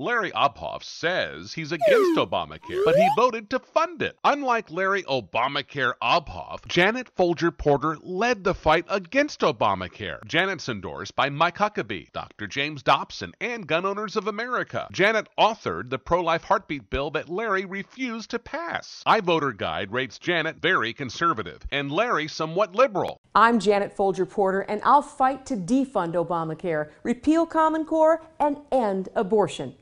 Larry Obhoff says he's against Obamacare, but he voted to fund it. Unlike Larry Obamacare Obhoff, Janet Folger Porter led the fight against Obamacare. Janet's endorsed by Mike Huckabee, Dr. James Dobson, and Gun Owners of America. Janet authored the pro life heartbeat bill that Larry refused to pass. iVoter Guide rates Janet very conservative and Larry somewhat liberal. I'm Janet Folger Porter, and I'll fight to defund Obamacare, repeal Common Core, and end abortion.